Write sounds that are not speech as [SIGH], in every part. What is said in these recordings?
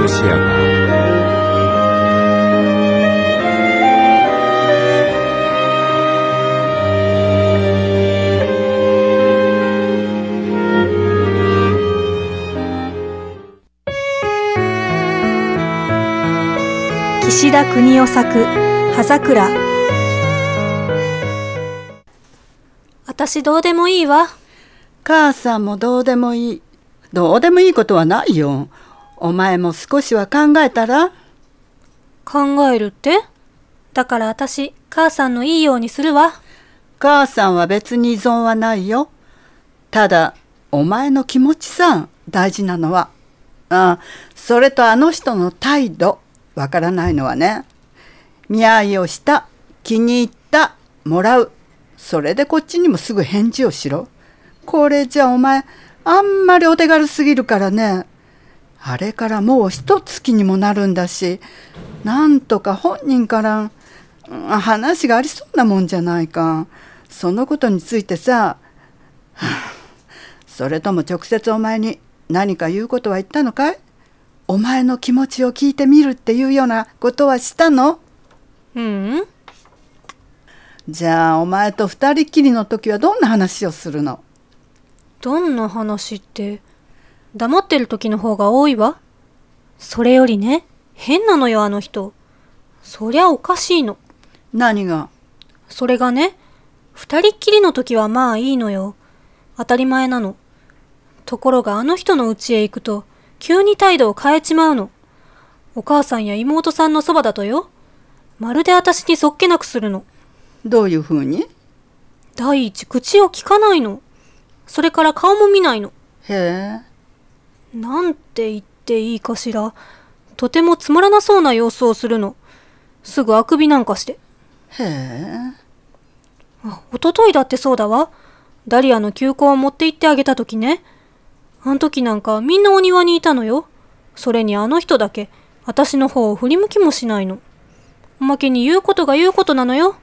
ムシアター岸田邦夫作「葉桜」私どうでもいいわ母さんもどうでもいいどうでもいいことはないよお前も少しは考えたら考えるってだから私、母さんのいいようにするわ。母さんは別に依存はないよ。ただ、お前の気持ちさ、大事なのは。あそれとあの人の態度、わからないのはね。見合いをした、気に入った、もらう。それでこっちにもすぐ返事をしろ。これじゃお前、あんまりお手軽すぎるからね。あれからもう一月にもなるんだしなんとか本人から話がありそうなもんじゃないかそのことについてさ [SIGHS] それとも直接お前に何か言うことは言ったのかいお前の気持ちを聞いてみるっていうようなことはしたのうん、じゃあお前と二人っきりの時はどんな話をするのどんな話って黙ってる時の方が多いわ。それよりね、変なのよ、あの人。そりゃおかしいの。何がそれがね、二人っきりの時はまあいいのよ。当たり前なの。ところがあの人の家へ行くと、急に態度を変えちまうの。お母さんや妹さんのそばだとよ。まるで私にそっけなくするの。どういうふうに第一、口を聞かないの。それから顔も見ないの。へえ。なんて言っていいかしら。とてもつまらなそうな様子をするの。すぐあくびなんかして。へえ。あ、おとといだってそうだわ。ダリアの球根を持って行ってあげた時ね。あの時なんかみんなお庭にいたのよ。それにあの人だけ、私の方を振り向きもしないの。おまけに言うことが言うことなのよ。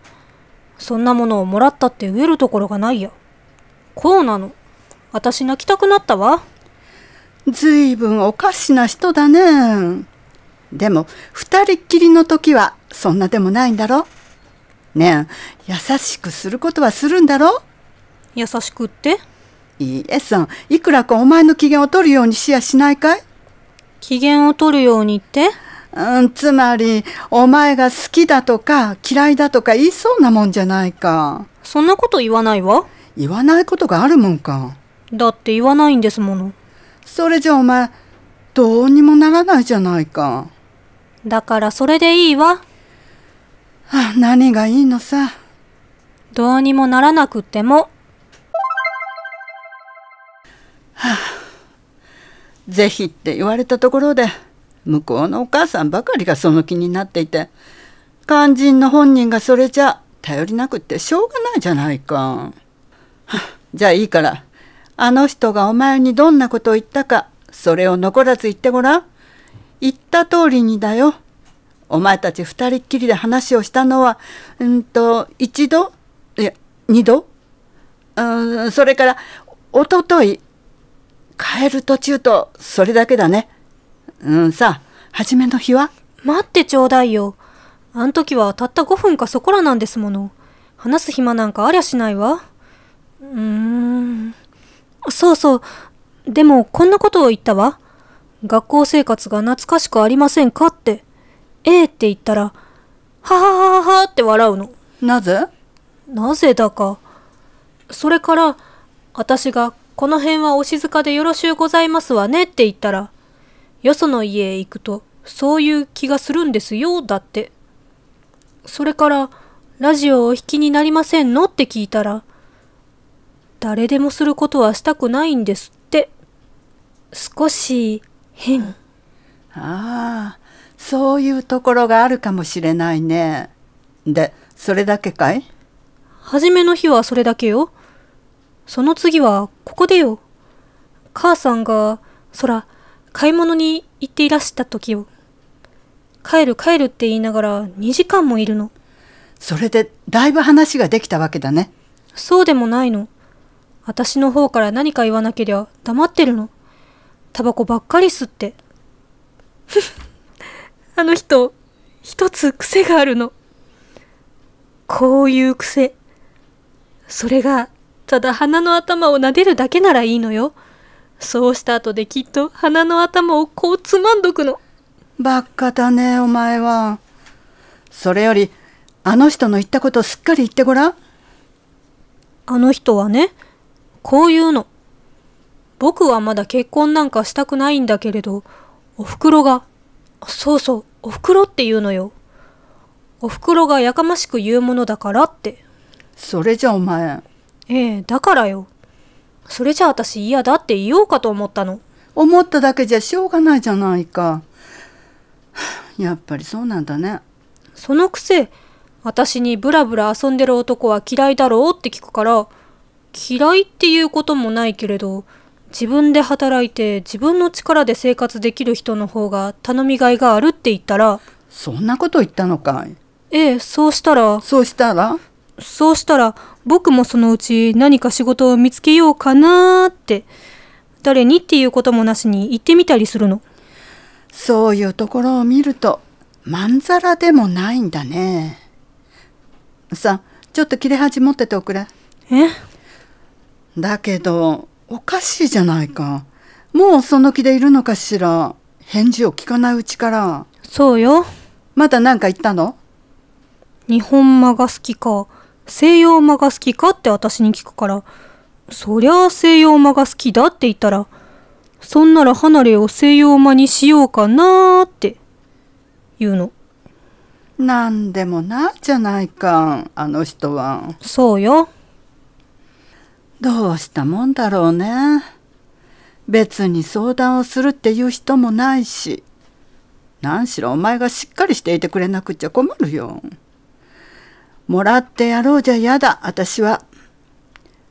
そんなものをもらったって植えるところがないや。こうなの。私泣きたくなったわ。ずいぶんおかしな人だね。でも、二人っきりの時は、そんなでもないんだろねえ、優しくすることはするんだろ優しくっていいえさん、いくらかお前の機嫌を取るようにしやしないかい機嫌を取るようにってうん、つまり、お前が好きだとか嫌いだとか言いそうなもんじゃないか。そんなこと言わないわ。言わないことがあるもんか。だって言わないんですもの。それじゃお前どうにもならないじゃないかだからそれでいいわあ何がいいのさどうにもならなくってもはあぜひって言われたところで向こうのお母さんばかりがその気になっていて肝心の本人がそれじゃ頼りなくってしょうがないじゃないか。はじゃあいいからあの人がお前にどんなことを言ったか、それを残らず言ってごらん。言った通りにだよ。お前たち二人っきりで話をしたのは、うんと、一度いや、二度うん、それから、おととい、帰る途中と、それだけだね。うん、さあ、初めの日は待ってちょうだいよ。あん時はたった5分かそこらなんですもの。話す暇なんかありゃしないわ。うーん。そうそう。でも、こんなことを言ったわ。学校生活が懐かしくありませんかって。ええー、って言ったら、ははははって笑うの。なぜなぜだか。それから、私が、この辺はお静かでよろしゅうございますわねって言ったら、よその家へ行くと、そういう気がするんですよ、だって。それから、ラジオをお弾きになりませんのって聞いたら、誰でもすることはしたくないんですって少し変ああそういうところがあるかもしれないねでそれだけかい初めの日はそれだけよその次はここでよ母さんがそら買い物に行っていらした時よ帰る帰るって言いながら2時間もいるのそれでだいぶ話ができたわけだねそうでもないの私の方から何か言わなけりゃ黙ってるの。タバコばっかり吸って。[LAUGHS] あの人、一つ癖があるの。こういう癖。それが、ただ鼻の頭を撫でるだけならいいのよ。そうした後できっと鼻の頭をこうつまんどくの。ばっかだね、お前は。それより、あの人の言ったことすっかり言ってごらん。あの人はね、こう言うの。僕はまだ結婚なんかしたくないんだけれど、お袋が、そうそう、お袋って言うのよ。お袋がやかましく言うものだからって。それじゃお前。ええ、だからよ。それじゃあ私嫌だって言おうかと思ったの。思っただけじゃしょうがないじゃないか。やっぱりそうなんだね。そのくせ、私にブラブラ遊んでる男は嫌いだろうって聞くから、嫌いっていうこともないけれど、自分で働いて自分の力で生活できる人の方が頼みがいがあるって言ったら、そんなこと言ったのかい。ええ、そうしたら。そうしたらそうしたら、僕もそのうち何か仕事を見つけようかなーって、誰にっていうこともなしに行ってみたりするの。そういうところを見ると、まんざらでもないんだね。さあ、ちょっと切れ端持ってておくれ。えだけどおかしいじゃないかもうその気でいるのかしら返事を聞かないうちからそうよまだ何か言ったの日本間が好きか西洋間が好きかって私に聞くからそりゃあ西洋間が好きだって言ったらそんなら離れを西洋間にしようかなーって言うの何でもなじゃないかあの人はそうよどうしたもんだろうね。別に相談をするっていう人もないし。何しろお前がしっかりしていてくれなくちゃ困るよ。もらってやろうじゃ嫌だ、私は。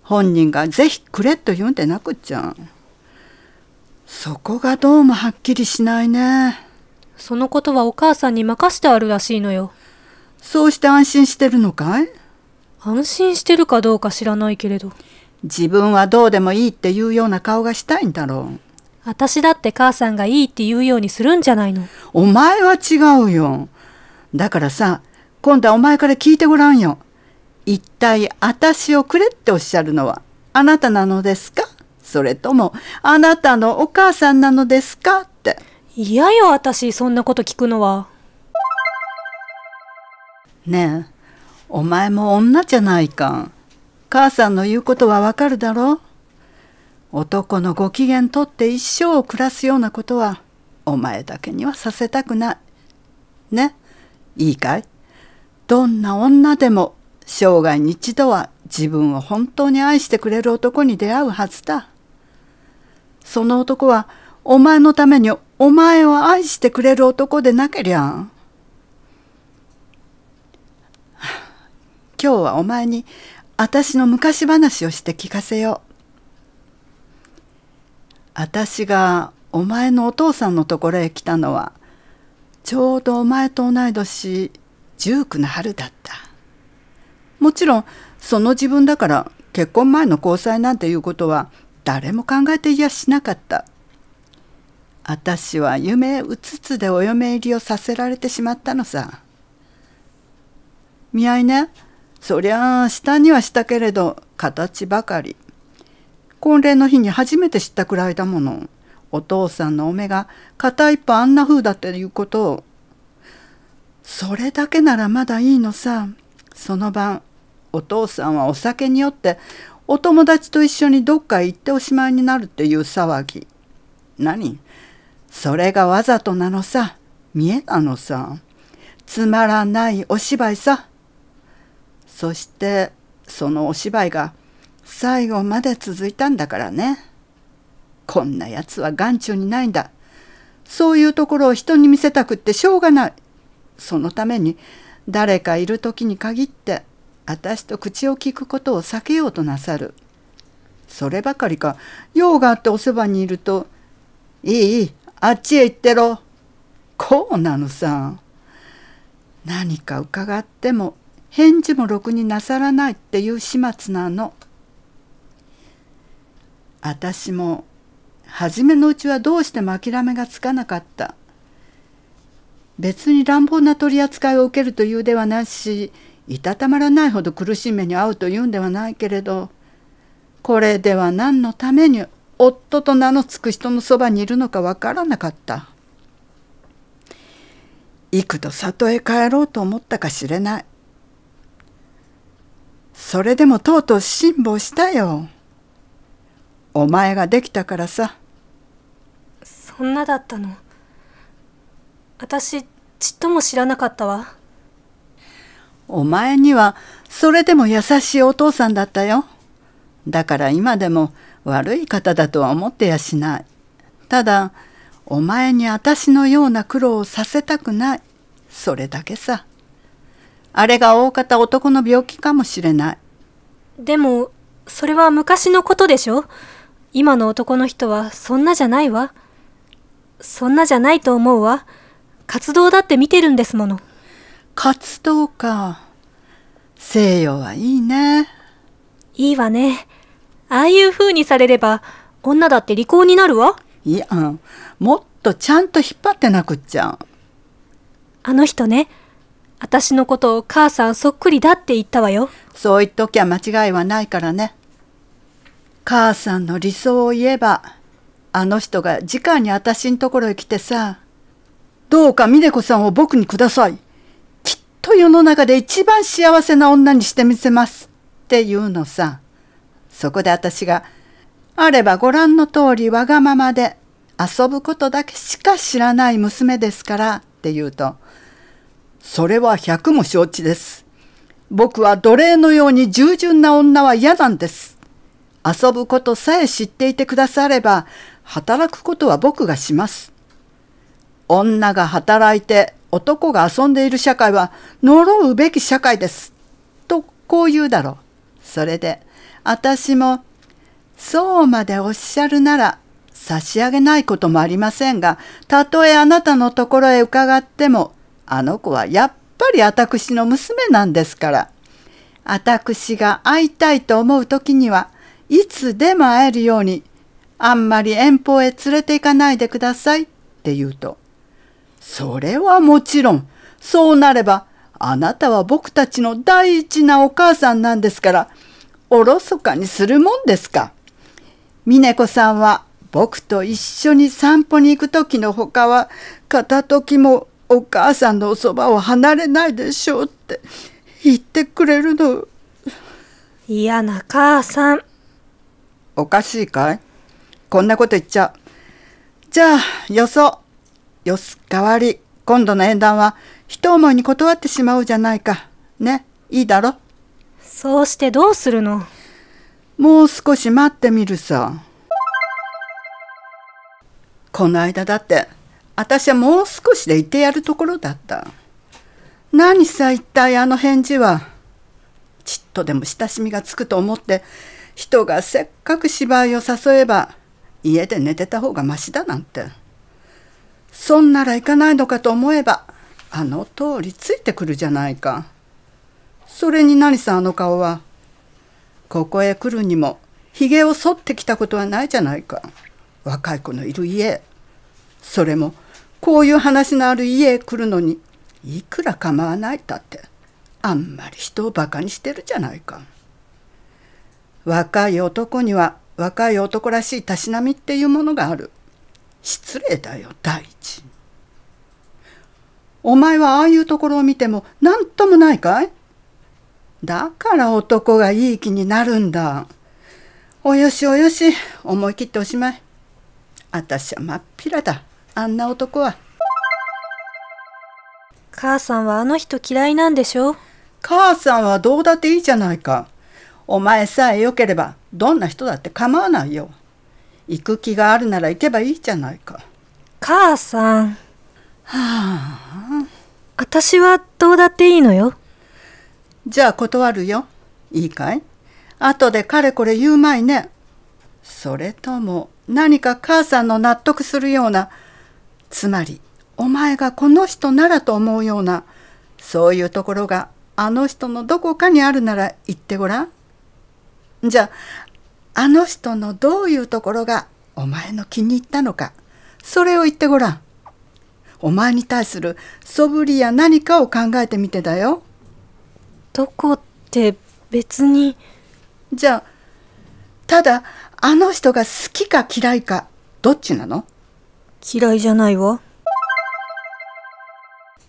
本人がぜひくれと言うんでなくちゃ。そこがどうもはっきりしないね。そのことはお母さんに任してあるらしいのよ。そうして安心してるのかい安心してるかどうか知らないけれど。自分はどうでもいいっていうような顔がしたいんだろう。私だって母さんがいいって言うようにするんじゃないの。お前は違うよ。だからさ、今度はお前から聞いてごらんよ。一体私をくれっておっしゃるのはあなたなのですかそれともあなたのお母さんなのですかって。嫌よ私そんなこと聞くのは。ねえ、お前も女じゃないか。母さんの言うことはわかるだろう男のご機嫌とって一生を暮らすようなことはお前だけにはさせたくない。ねいいかいどんな女でも生涯に一度は自分を本当に愛してくれる男に出会うはずだ。その男はお前のためにお前を愛してくれる男でなけりゃん。[SIGHS] 今日はお前に私の昔話をして聞かせよう。私がお前のお父さんのところへ来たのはちょうどお前と同い年19の春だった。もちろんその自分だから結婚前の交際なんていうことは誰も考えていやしなかった。私は夢うつつでお嫁入りをさせられてしまったのさ。見合いね。そりゃあ下にはしたけれど形ばかり婚礼の日に初めて知ったくらいだものお父さんのお目が片一方あんな風だっていうことをそれだけならまだいいのさその晩お父さんはお酒に酔ってお友達と一緒にどっかへ行っておしまいになるっていう騒ぎ何それがわざとなのさ見えたのさつまらないお芝居さそしてそのお芝居が最後まで続いたんだからねこんなやつは眼中にないんだそういうところを人に見せたくってしょうがないそのために誰かいる時に限って私と口を聞くことを避けようとなさるそればかりか用があっておそばにいると「いいいいあっちへ行ってろ」こうなのさ何か伺っても返事もろくになさらないっていう始末なの。私も初めのうちはどうしても諦めがつかなかった。別に乱暴な取り扱いを受けるというではないしいたたまらないほど苦しい目に遭うというんではないけれどこれでは何のために夫と名の付く人のそばにいるのかわからなかった幾度里へ帰ろうと思ったかしれないそれでもとうとう辛抱したよ。お前ができたからさ。そんなだったの。私、ちっとも知らなかったわ。お前には、それでも優しいお父さんだったよ。だから今でも悪い方だとは思ってやしない。ただ、お前に私のような苦労をさせたくない。それだけさ。あれが大方男の病気かもしれないでもそれは昔のことでしょ今の男の人はそんなじゃないわそんなじゃないと思うわ活動だって見てるんですもの活動か西洋はいいねいいわねああいう風にされれば女だって利口になるわいやもっとちゃんと引っ張ってなくっちゃあの人ね私のことを母さんそっくりだって言ったわよそう言っときゃ間違いはないからね母さんの理想を言えばあの人が直に私んところへ来てさどうか峰子さんを僕にくださいきっと世の中で一番幸せな女にしてみせますっていうのさそこで私があればご覧の通りわがままで遊ぶことだけしか知らない娘ですからって言うとそれは百も承知です。僕は奴隷のように従順な女は嫌なんです。遊ぶことさえ知っていてくだされば、働くことは僕がします。女が働いて男が遊んでいる社会は呪うべき社会です。とこう言うだろう。それで私もそうまでおっしゃるなら差し上げないこともありませんがたとえあなたのところへ伺ってもあの子はやっぱり私の娘なんですから。私が会いたいと思う時にはいつでも会えるようにあんまり遠方へ連れて行かないでくださいって言うとそれはもちろんそうなればあなたは僕たちの第一なお母さんなんですからおろそかにするもんですか。峰子さんは僕と一緒に散歩に行く時のほかは片時もお母さんのおそばを離れないでしょうって言ってくれるの嫌な母さんおかしいかいこんなこと言っちゃじゃあよそよす代わり今度の縁談は一思いに断ってしまおうじゃないかねいいだろそうしてどうするのもう少し待ってみるさこの間だって私はもう少しでいてやるところだった。何さ一体あの返事は。ちっとでも親しみがつくと思って、人がせっかく芝居を誘えば、家で寝てた方がましだなんて。そんなら行かないのかと思えば、あの通りついてくるじゃないか。それに何さあの顔は、ここへ来るにも、ひげを剃ってきたことはないじゃないか。若い子のいる家。それもこういう話のある家へ来るのにいくら構わないだってあんまり人をバカにしてるじゃないか若い男には若い男らしいたしなみっていうものがある失礼だよ第一お前はああいうところを見ても何ともないかいだから男がいい気になるんだおよしおよし思い切っておしまいあたしはまっぴらだあんな男は母さんはあの人嫌いなんでしょ母さんはどうだっていいじゃないかお前さえ良ければどんな人だって構わないよ行く気があるなら行けばいいじゃないか母さんはあ私はどうだっていいのよじゃあ断るよいいかい後でかれこれ言うまいねそれとも何か母さんの納得するようなつまりお前がこの人ならと思うようなそういうところがあの人のどこかにあるなら言ってごらん。じゃああの人のどういうところがお前の気に入ったのかそれを言ってごらん。お前に対する素振りや何かを考えてみてだよ。どこって別に。じゃあただあの人が好きか嫌いかどっちなの嫌いじゃないわ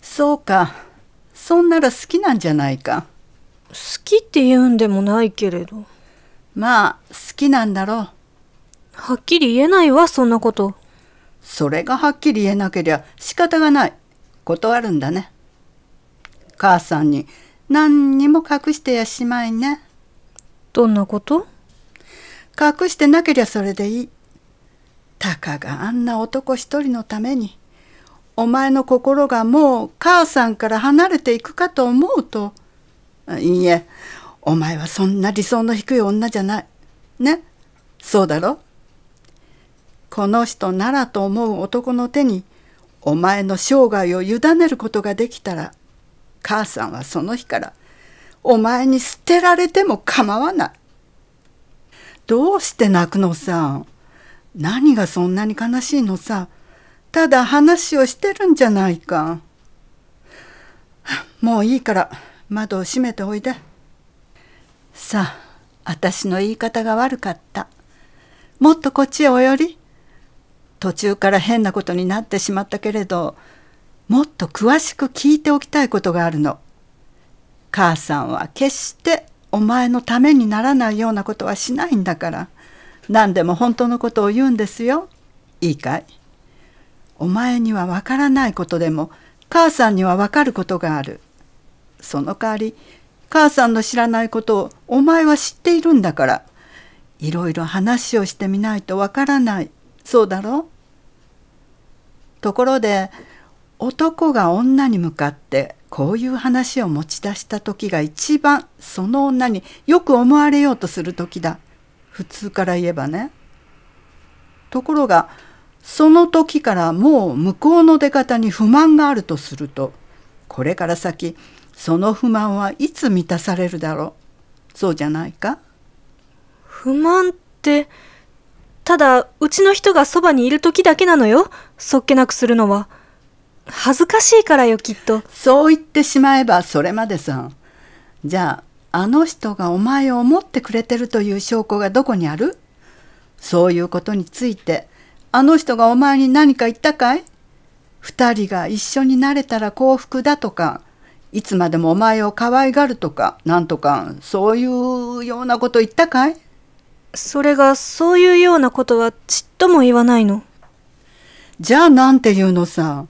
そうかそんなら好きなんじゃないか好きって言うんでもないけれどまあ好きなんだろうはっきり言えないわそんなことそれがはっきり言えなけりゃ仕方がない断るんだね母さんに何にも隠してやしまいねどんなこと隠してなけりゃそれでいいたかがあんな男一人のためにお前の心がもう母さんから離れていくかと思うといいえお前はそんな理想の低い女じゃないねそうだろこの人ならと思う男の手にお前の生涯を委ねることができたら母さんはその日からお前に捨てられても構わない。どうして泣くのさん何がそんなに悲しいのさただ話をしてるんじゃないかもういいから窓を閉めておいでさあ私の言い方が悪かったもっとこっちへお寄り途中から変なことになってしまったけれどもっと詳しく聞いておきたいことがあるの母さんは決してお前のためにならないようなことはしないんだから何でも本当のことを言うんですよ。いいかいお前にはわからないことでも母さんにはわかることがある。その代わり母さんの知らないことをお前は知っているんだからいろいろ話をしてみないとわからない。そうだろところで男が女に向かってこういう話を持ち出した時が一番その女によく思われようとする時だ。普通から言えばね。ところがその時からもう向こうの出方に不満があるとするとこれから先その不満はいつ満たされるだろうそうじゃないか不満ってただうちの人がそばにいる時だけなのよそっけなくするのは恥ずかしいからよきっとそう言ってしまえばそれまでさじゃああの人がお前を思ってくれてるという証拠がどこにあるそういうことについてあの人がお前に何か言ったかい二人が一緒になれたら幸福だとかいつまでもお前を可愛がるとかなんとかそういうようなこと言ったかいそれがそういうようなことはちっとも言わないのじゃあなんて言うのさ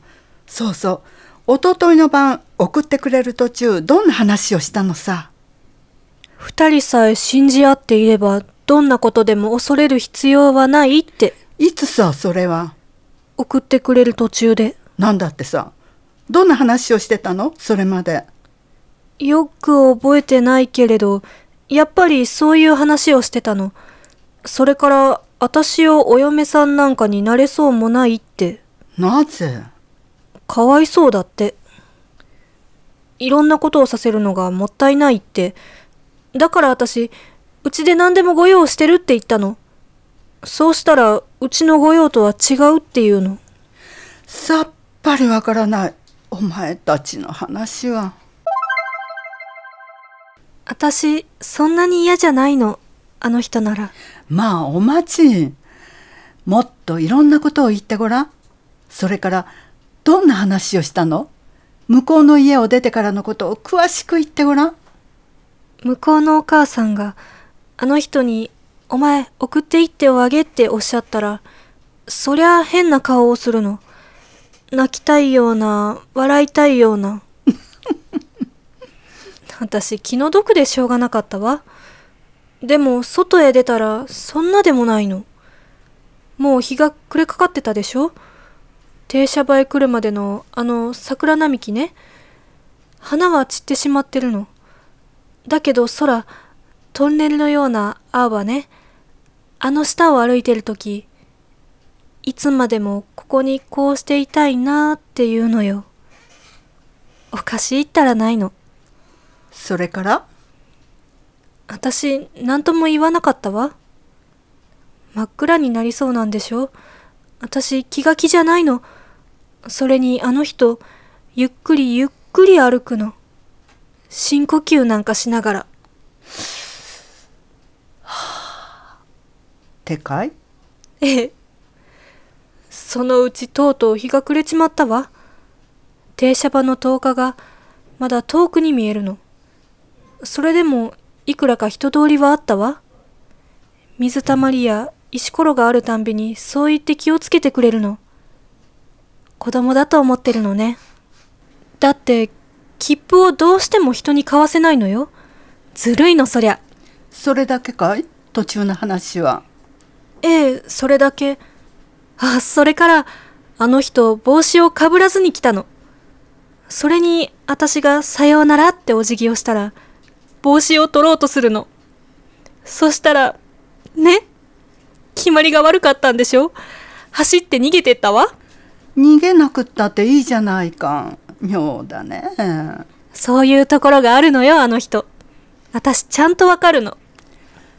そうそうおとといの晩送ってくれる途中どんな話をしたのさ二人さえ信じ合っていればどんなことでも恐れる必要はないっていつさそれは送ってくれる途中でなんだってさどんな話をしてたのそれまでよく覚えてないけれどやっぱりそういう話をしてたのそれから私をお嫁さんなんかになれそうもないってなぜかわいそうだっていろんなことをさせるのがもったいないってだから私、うちで何でも御用してるって言ったの。そうしたら、うちの御用とは違うっていうの。さっぱりわからない。お前たちの話は。私、そんなに嫌じゃないの。あの人なら。まあ、お待ち。もっといろんなことを言ってごらん。それから、どんな話をしたの向こうの家を出てからのことを詳しく言ってごらん。向こうのお母さんがあの人に「お前送っていっておあげ」っておっしゃったらそりゃ変な顔をするの泣きたいような笑いたいような [LAUGHS] 私気の毒でしょうがなかったわでも外へ出たらそんなでもないのもう日が暮れかかってたでしょ停車場へ来るまでのあの桜並木ね花は散ってしまってるのだけど空、トンネルのような青はね。あの下を歩いてるとき、いつまでもここにこうしていたいなーっていうのよ。おかしいったらないの。それから私、何とも言わなかったわ。真っ暗になりそうなんでしょ私、気が気じゃないの。それにあの人、ゆっくりゆっくり歩くの。深呼吸なんかしながら。ってかいええ。そのうちとうとう日が暮れちまったわ。停車場の灯火がまだ遠くに見えるの。それでもいくらか人通りはあったわ。水たまりや石ころがあるたんびにそう言って気をつけてくれるの。子供だと思ってるのね。だって切符をどうしても人に買わせないのよ。ずるいのそりゃ。それだけかい途中の話は。ええ、それだけ。あ、それから、あの人、帽子をかぶらずに来たの。それに、私がさようならってお辞儀をしたら、帽子を取ろうとするの。そしたら、ね決まりが悪かったんでしょ走って逃げてったわ。逃げなくったっていいじゃないか。妙だねそういうところがあるのよあの人私ちゃんとわかるの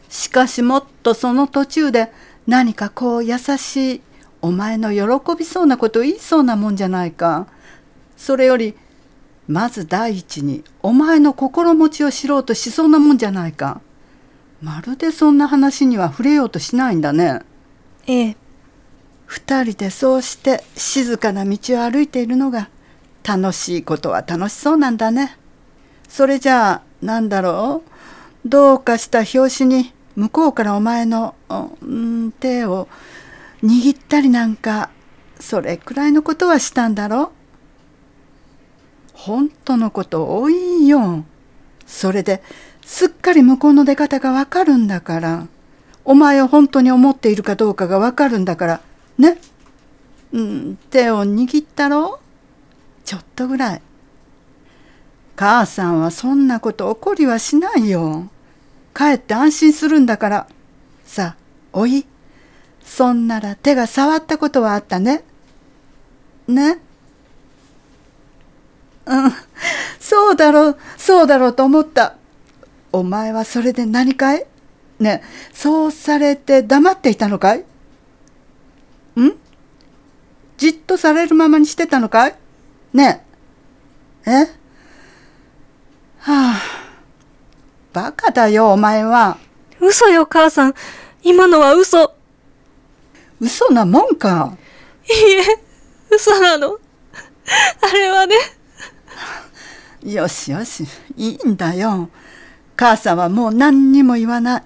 しかしもっとその途中で何かこう優しいお前の喜びそうなこと言いそうなもんじゃないかそれよりまず第一にお前の心持ちを知ろうとしそうなもんじゃないかまるでそんな話には触れようとしないんだねええ2人でそうして静かな道を歩いているのが楽しいことは楽しそうなんだね。それじゃあ何だろうどうかした拍子に向こうからお前の、うん、手を握ったりなんかそれくらいのことはしたんだろう。本当のこと多いよ。それですっかり向こうの出方がわかるんだから。お前を本当に思っているかどうかがわかるんだから。ね。うん、手を握ったろちょっとぐらい母さんはそんなこと怒りはしないよ帰って安心するんだからさあおいそんなら手が触ったことはあったねねうんそうだろうそうだろうと思ったお前はそれで何かいねそうされて黙っていたのかいんじっとされるままにしてたのかいねえ。えはあ。バカだよ、お前は。嘘よ、母さん。今のは嘘。嘘なもんか。いいえ、嘘なの。あれはね。よしよし、いいんだよ。母さんはもう何にも言わない。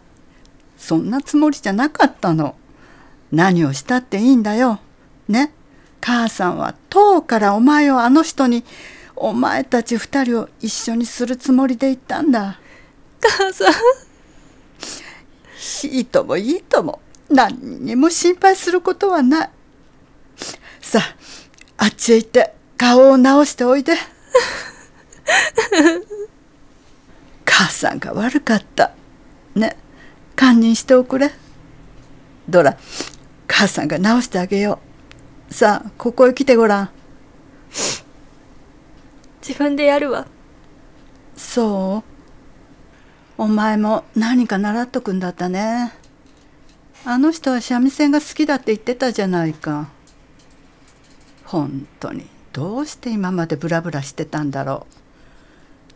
そんなつもりじゃなかったの。何をしたっていいんだよ。ね。母さんはとうからお前をあの人にお前たち2人を一緒にするつもりで言ったんだ母さんいいともいいとも何にも心配することはないさああっちへ行って顔を直しておいで母さんが悪かったね堪忍しておくれドラ母さんが直してあげようさあここへ来てごらん自分でやるわそうお前も何か習っとくんだったねあの人は三味線が好きだって言ってたじゃないか本当にどうして今までブラブラしてたんだろう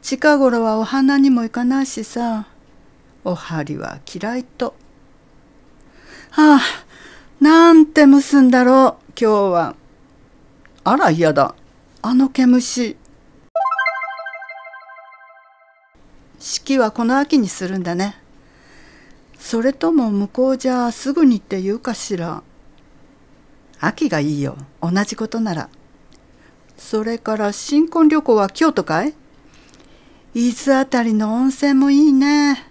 近頃はお花にも行かないしさお針は嫌いとああなんて蒸すんだろう今日はあら嫌だあの毛虫式はこの秋にするんだねそれとも向こうじゃすぐにって言うかしら秋がいいよ同じことならそれから新婚旅行は京都かい伊豆あたりの温泉もいいね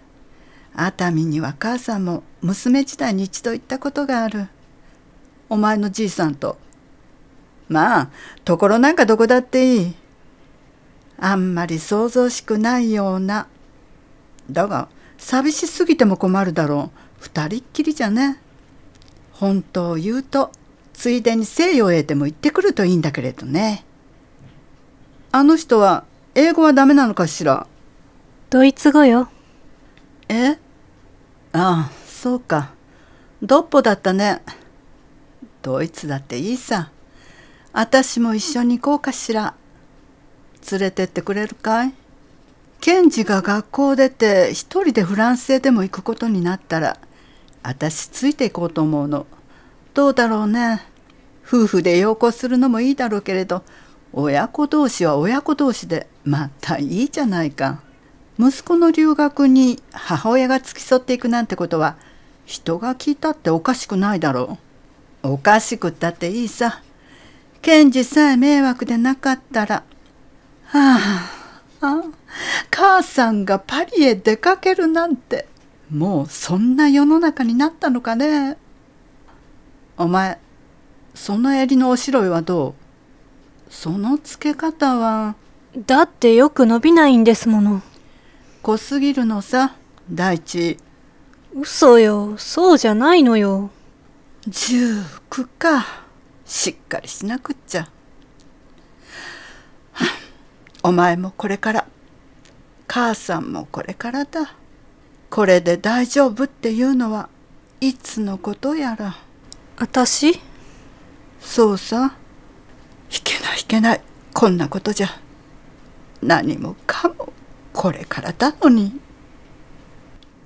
熱海には母さんも娘時代に一度行ったことがあるお前のじいさんと。まあ、ところなんかどこだっていい。あんまり想像しくないような。だが、寂しすぎても困るだろう。二人っきりじゃね。本当を言うと、ついでに西洋へでも行ってくるといいんだけれどね。あの人は、英語はダメなのかしら。ドイツ語よ。えああ、そうか。ドッポだったね。ドイツだっていいさ私も一緒に行こうかしら連れてってくれるかい検事が学校出て一人でフランスへでも行くことになったら私ついていこうと思うのどうだろうね夫婦で養子するのもいいだろうけれど親子同士は親子同士でまたいいじゃないか息子の留学に母親が付き添っていくなんてことは人が聞いたっておかしくないだろうおかしくったっていいさ検事さえ迷惑でなかったらはああ母さんがパリへ出かけるなんてもうそんな世の中になったのかねお前その襟のおしろいはどうそのつけ方はだってよく伸びないんですもの濃すぎるのさ大地嘘よそうじゃないのよ19かしっかりしなくっちゃお前もこれから母さんもこれからだこれで大丈夫っていうのはいつのことやら私そうさ引けない引けないこんなことじゃ何もかもこれからだのに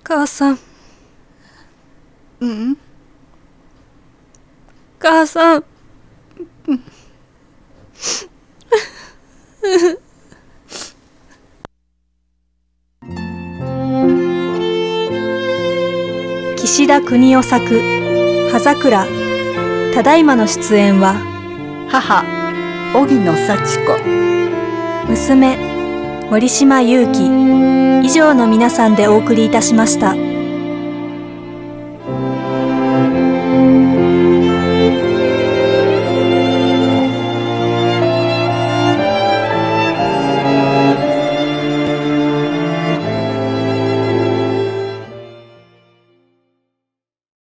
母さんうん母さん。岸田邦夫作「葉桜」ただいまの出演は母荻野幸子娘森島祐希以上の皆さんでお送りいたしました。